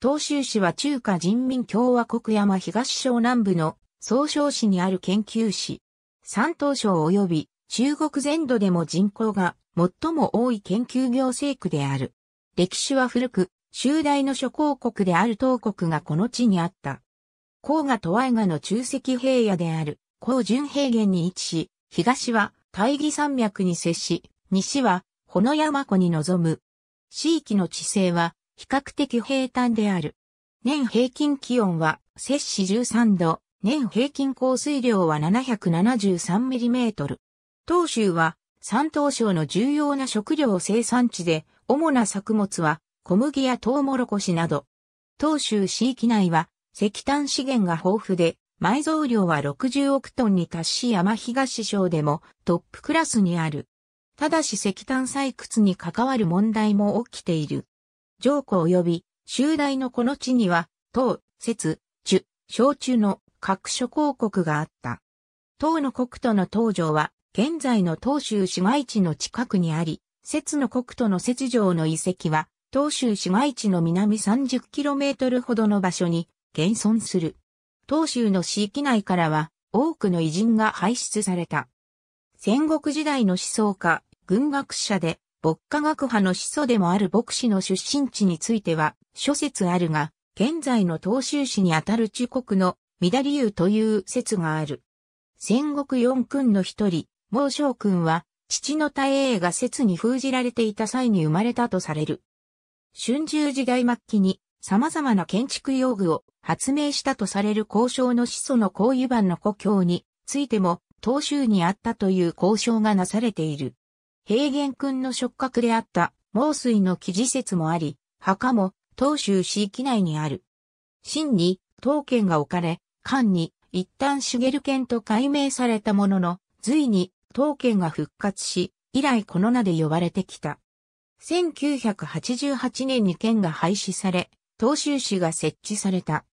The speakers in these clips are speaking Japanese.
東州市は中華人民共和国山東省南部の総省市にある研究市。山東省及び中国全土でも人口が最も多い研究行政区である。歴史は古く、周大の諸公国である東国がこの地にあった。黄河と愛河の中石平野である、黄純平原に位置し、東は大義山脈に接し、西は、ほの山湖に臨む。地域の地勢は、比較的平坦である。年平均気温は摂氏13度、年平均降水量は 773mm。東州は山東省の重要な食料生産地で、主な作物は小麦やトウモロコシなど。当州市域内は石炭資源が豊富で、埋蔵量は60億トンに達し山東省でもトップクラスにある。ただし石炭採掘に関わる問題も起きている。上古及び、周代のこの地には、唐、摂、中、小中の各諸公国があった。唐の国都の東城は、現在の東州市街地の近くにあり、摂の国都の摂城の遺跡は、東州市街地の南 30km ほどの場所に現存する。東州の市域内からは、多くの偉人が輩出された。戦国時代の思想家、軍学者で、牧科学派の始祖でもある牧師の出身地については諸説あるが、現在の東州市にあたる中国の理由という説がある。戦国四君の一人、毛将君は、父の太英が説に封じられていた際に生まれたとされる。春秋時代末期に様々な建築用具を発明したとされる交渉の始祖の高油盤の故郷についても、東州にあったという交渉がなされている。平原君の触覚であった毛水の記事説もあり、墓も東州市域内にある。真に東県が置かれ、漢に一旦茂県と改名されたものの、随に東県が復活し、以来この名で呼ばれてきた。1988年に県が廃止され、東州市が設置された。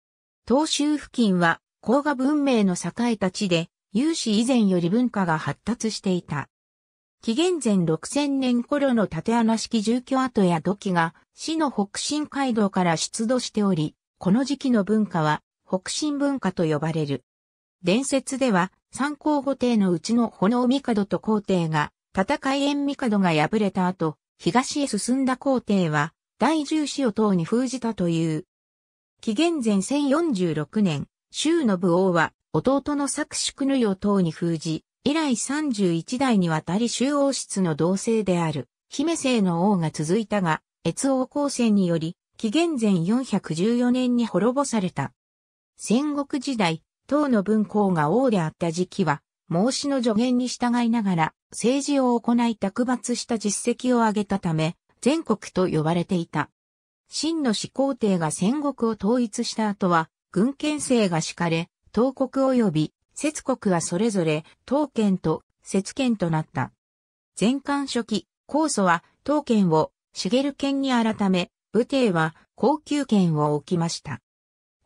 東州付近は、甲賀文明の栄えた地で、有史以前より文化が発達していた。紀元前6000年頃の縦穴式住居跡や土器が、市の北進街道から出土しており、この時期の文化は、北進文化と呼ばれる。伝説では、三皇御帝のうちの炎帝と皇帝が、戦い炎帝が敗れた後、東へ進んだ皇帝は、大重子を党に封じたという。紀元前1046年、周の武王は、弟の作宿縫を党に封じ、以来31代にわたり周王室の同姓である、姫姓の王が続いたが、越王公戦により、紀元前414年に滅ぼされた。戦国時代、唐の文皇が王であった時期は、孟子の助言に従いながら、政治を行い卓抜した実績を上げたため、全国と呼ばれていた。秦の始皇帝が戦国を統一した後は、軍権制が敷かれ、東国及び節国はそれぞれ、当県と節県となった。前漢初期、高祖は当県を茂県に改め、武帝は高級県を置きました。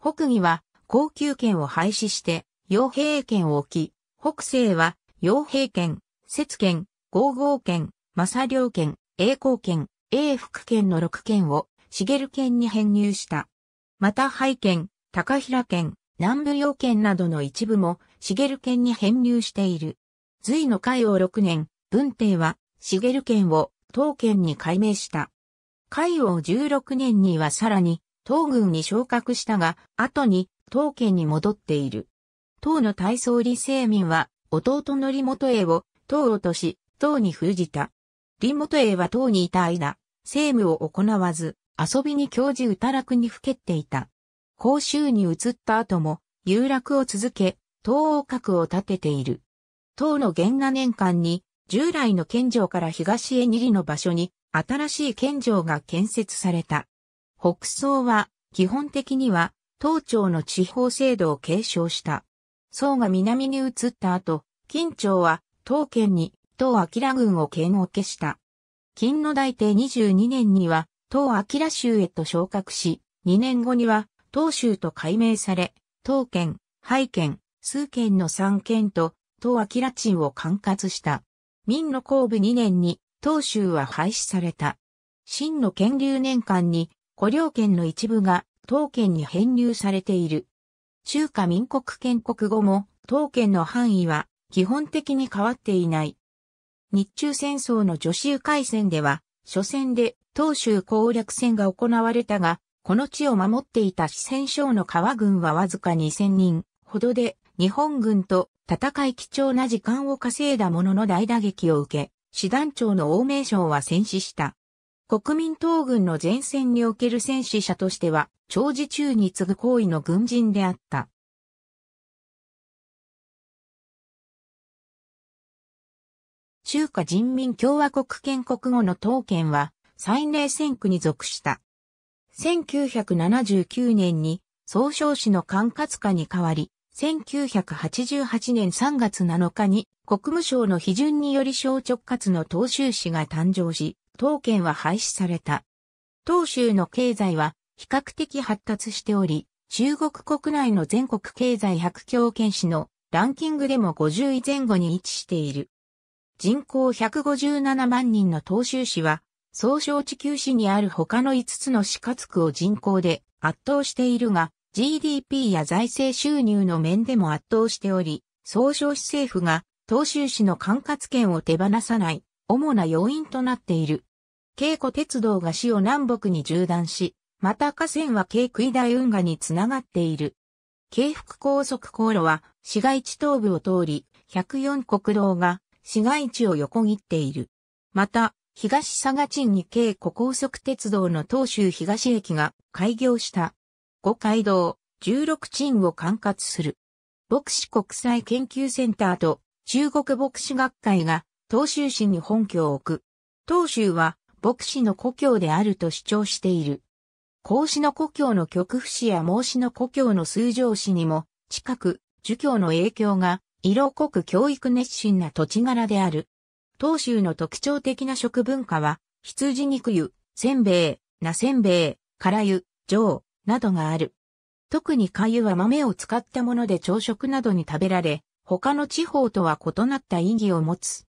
北魏は高級県を廃止して、傭兵県を置き、北西は傭兵県、節県、合合県、正良県、栄光県、栄福県の6県を茂県に編入した。また、廃県、高平県、南部要県などの一部も茂県に編入している。隋の海王6年、文帝は茂県を東県に改名した。海王16年にはさらに東軍に昇格したが、後に東県に戻っている。唐の大総李世民は弟の李元英を唐落とし、唐に封じた。李元英は唐にいた間、政務を行わず、遊びに教授うたらくにふけっていた。甲州に移った後も、遊楽を続け、東欧閣を建てている。唐の元画年間に、従来の県庁から東へ2里の場所に、新しい県庁が建設された。北宋は、基本的には、東朝の地方制度を継承した。宋が南に移った後、金朝は、東県に、東明軍を剣を消した。金の大帝22年には、東明州へと昇格し、2年後には、東州と改名され、東県、廃県、数県の三県と、東明キ鎮を管轄した。明の後部2年に、東州は廃止された。真の建立年間に、古領県の一部が、東県に編入されている。中華民国建国後も、東県の範囲は、基本的に変わっていない。日中戦争の女子海戦では、初戦で東州攻略戦が行われたが、この地を守っていた四川省の川軍はわずか2000人ほどで、日本軍と戦い貴重な時間を稼いだものの大打撃を受け、師団長の欧名将は戦死した。国民党軍の前線における戦死者としては、長寿中に次ぐ行為の軍人であった。中華人民共和国建国後の党県は、最年戦区に属した。1979年に、総称市の管轄下に変わり、1988年3月7日に国務省の批准により省直轄の東州市が誕生し、当県は廃止された。東州の経済は比較的発達しており、中国国内の全国経済百強県市のランキングでも50位前後に位置している。人口157万人の東州市は、総称地球市にある他の5つの市下区を人口で圧倒しているが、GDP や財政収入の面でも圧倒しており、総称市政府が東州市の管轄権を手放さない主な要因となっている。京湖鉄道が市を南北に縦断し、また河川は京杭大運河につながっている。京福高速航路は市街地東部を通り、104国道が市街地を横切っている。また、東佐賀鎮に京湖高速鉄道の東州東駅が開業した。五街道、十六鎮を管轄する。牧師国際研究センターと中国牧師学会が東州市に本拠を置く。東州は牧師の故郷であると主張している。孔子の故郷の極府市や孟子の故郷の数城市にも近く、儒教の影響が色濃く教育熱心な土地柄である。東州の特徴的な食文化は、羊肉湯、せんべい、なせんべい、から湯、上、などがある。特に粥は豆を使ったもので朝食などに食べられ、他の地方とは異なった意義を持つ。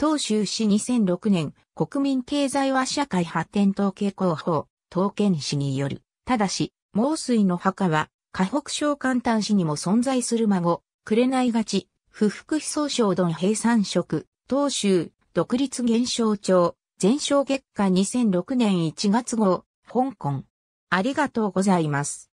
東州市2006年国民経済は社会発展統計広報、統計市による。ただし、毛水の墓は、河北省簡単市にも存在する孫、れないがち、不服非総省丼平産食、東州、独立現象庁、全省月間2006年1月号、香港。ありがとうございます。